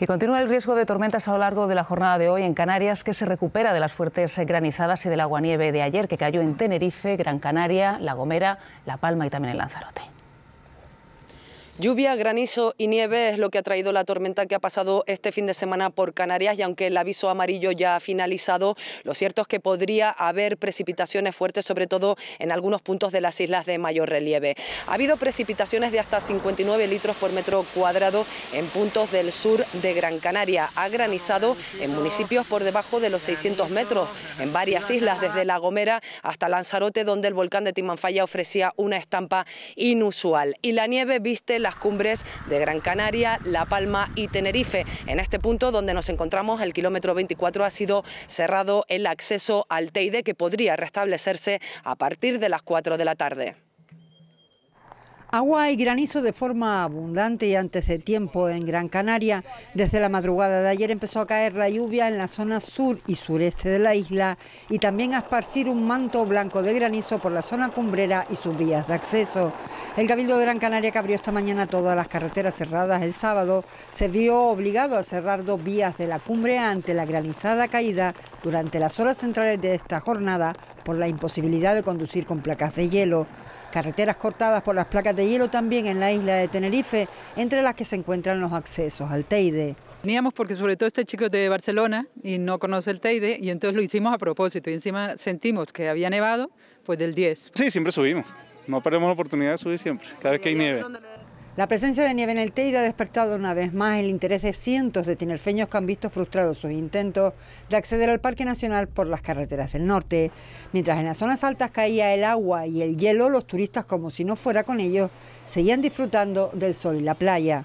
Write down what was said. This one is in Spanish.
Y continúa el riesgo de tormentas a lo largo de la jornada de hoy en Canarias, que se recupera de las fuertes granizadas y del aguanieve de ayer que cayó en Tenerife, Gran Canaria, La Gomera, La Palma y también en Lanzarote. Lluvia, granizo y nieve es lo que ha traído la tormenta que ha pasado este fin de semana por Canarias y aunque el aviso amarillo ya ha finalizado, lo cierto es que podría haber precipitaciones fuertes, sobre todo en algunos puntos de las islas de mayor relieve. Ha habido precipitaciones de hasta 59 litros por metro cuadrado en puntos del sur de Gran Canaria. Ha granizado en municipios por debajo de los 600 metros, en varias islas, desde La Gomera hasta Lanzarote, donde el volcán de Timanfaya ofrecía una estampa inusual. Y la nieve viste la cumbres de Gran Canaria, La Palma y Tenerife. En este punto donde nos encontramos, el kilómetro 24 ha sido cerrado el acceso al Teide que podría restablecerse a partir de las 4 de la tarde. Agua y granizo de forma abundante y antes de tiempo en Gran Canaria. Desde la madrugada de ayer empezó a caer la lluvia en la zona sur y sureste de la isla y también a esparcir un manto blanco de granizo por la zona cumbrera y sus vías de acceso. El Cabildo de Gran Canaria, que abrió esta mañana todas las carreteras cerradas el sábado, se vio obligado a cerrar dos vías de la cumbre ante la granizada caída durante las horas centrales de esta jornada por la imposibilidad de conducir con placas de hielo. Carreteras cortadas por las placas de hielo también en la isla de Tenerife, entre las que se encuentran los accesos al Teide. Teníamos porque sobre todo este chico es de Barcelona y no conoce el Teide y entonces lo hicimos a propósito y encima sentimos que había nevado, pues del 10. Sí, siempre subimos, no perdemos la oportunidad de subir siempre, cada vez que hay nieve. La presencia de nieve en el Teide ha despertado una vez más el interés de cientos de tinerfeños que han visto frustrados sus intentos de acceder al Parque Nacional por las carreteras del norte. Mientras en las zonas altas caía el agua y el hielo, los turistas, como si no fuera con ellos, seguían disfrutando del sol y la playa.